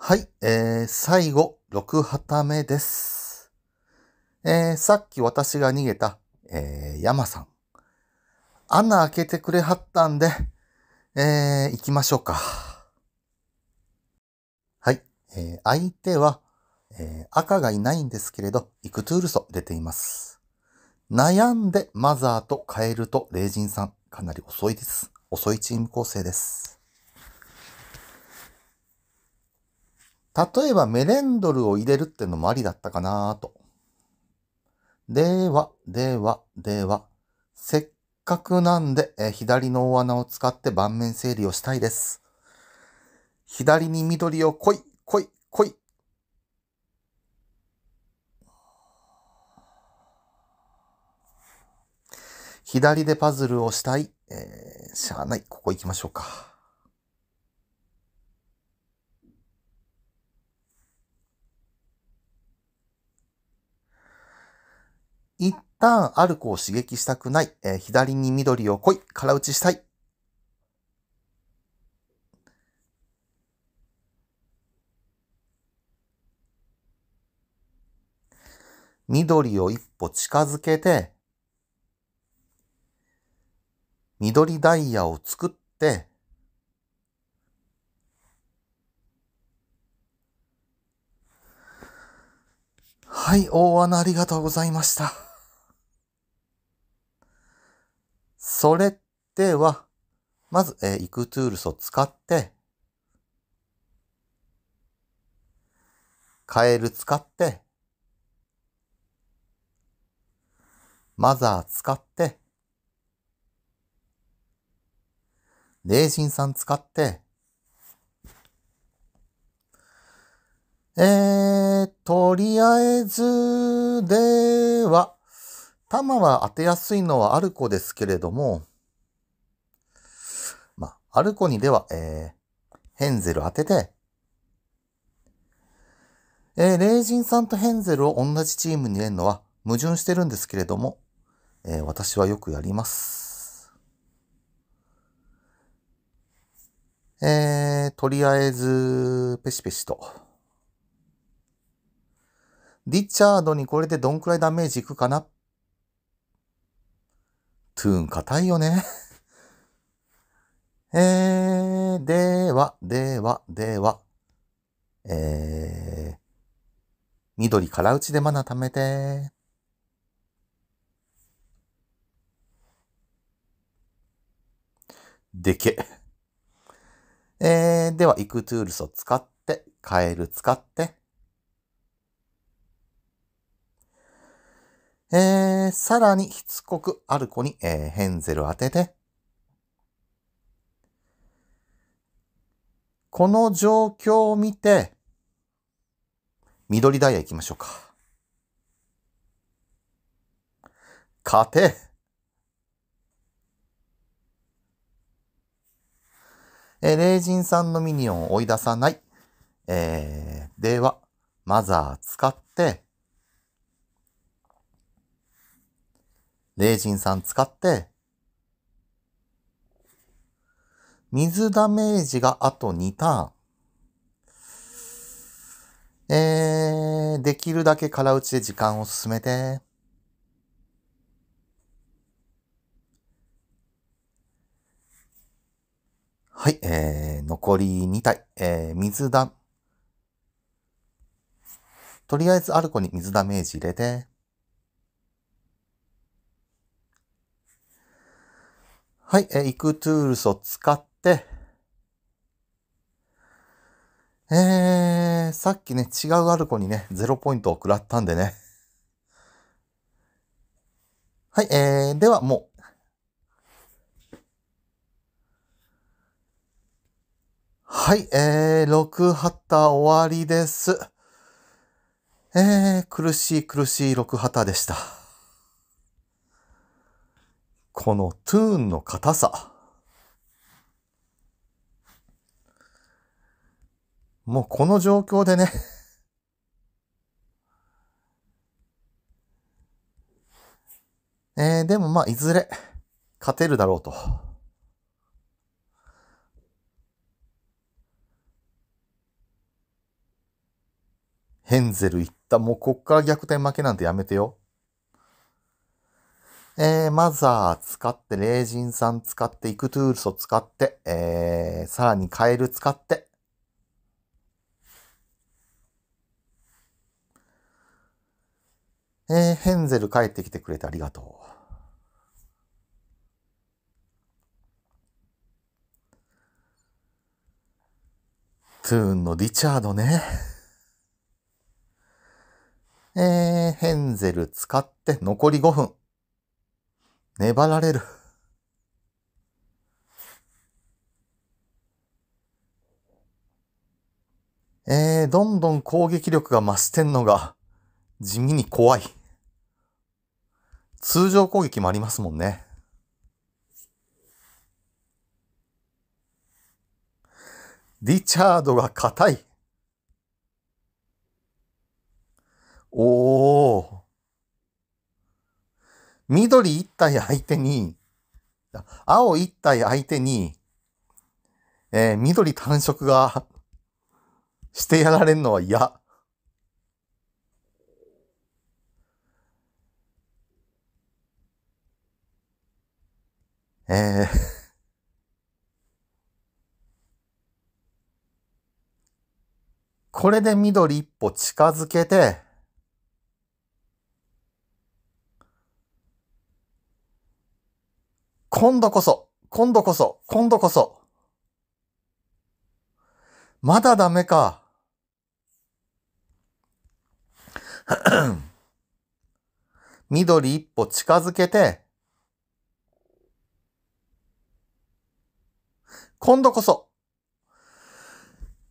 はい、えー、最後、6旗目です。えー、さっき私が逃げた、えー、山さん。穴開けてくれはったんで、えー、行きましょうか。はい、えー、相手は、えー、赤がいないんですけれど、イクトゥールソ出ています。悩んでマザーとカエルとレイジンさん。かなり遅いです。遅いチーム構成です。例えばメレンドルを入れるってのもありだったかなと。では、では、では、せっかくなんで、え左の大穴を使って盤面整理をしたいです。左に緑を来い、来い、来い。左でパズルをしたい。えー、しゃあない。ここ行きましょうか。一旦アルコを刺激したくない、えー、左に緑を来い、空打ちしたい。緑を一歩近づけて、緑ダイヤを作って、はい、大穴ありがとうございました。それでは、まず、えー、イクトゥールスを使って、カエル使って、マザー使って、霊人さん使って、えー、とりあえず、では、玉は当てやすいのはアルコですけれども、まあ、アルコにでは、えー、ヘンゼル当てて、えー、レイジンさんとヘンゼルを同じチームに入れるのは矛盾してるんですけれども、えー、私はよくやります。えー、とりあえず、ペシペシと。リチャードにこれでどんくらいダメージいくかなトゥーン硬いよね。えー、では、では、では、えー、緑空打ちでマナ貯めて。でけ。えー、では、イクトゥールスを使って、カエル使って、えー、さらにしつこくある子に、えー、ヘンゼル当てて、この状況を見て、緑ダイヤ行きましょうか。勝てえー、霊人さんのミニオンを追い出さない。えー、では、マザー使って、霊人さん使って、水ダメージがあと2ターン。えー、できるだけ空打ちで時間を進めて。はい、えー、残り2体。えー、水だ、とりあえずアルコに水ダメージ入れて、はい、えー、イクトゥールスを使って、えー、さっきね、違うアルコにね、0ポイントを食らったんでね。はい、えー、ではもう。はい、えー、6旗終わりです。えー、苦しい苦しい6旗でした。このトゥーンの硬さ。もうこの状況でねえー、でもまあ、いずれ、勝てるだろうと。ヘンゼルいった。もうこっから逆転負けなんてやめてよ。えー、マザー使って、レイジンさん使って、イクトゥールソ使って、えー、さらにカエル使って、えー、ヘンゼル帰ってきてくれてありがとう。トゥーンのリチャードね。えー、ヘンゼル使って残り5分。粘られる。えー、どんどん攻撃力が増してんのが地味に怖い。通常攻撃もありますもんね。リチャードが硬い。おー。緑一体相手に、青一体相手に、えー、緑単色がしてやられるのは嫌。えーこれで緑一歩近づけて、今度こそ、今度こそ、今度こそ。まだダメか。緑一歩近づけて、今度こそ。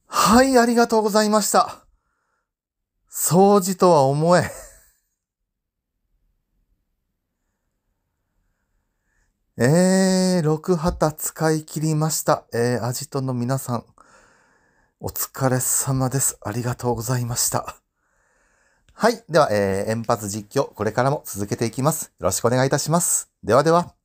はい、ありがとうございました。掃除とは思え。えー、6旗使い切りました。えー、アジトの皆さん、お疲れ様です。ありがとうございました。はい。では、えー、円発実況、これからも続けていきます。よろしくお願いいたします。ではでは。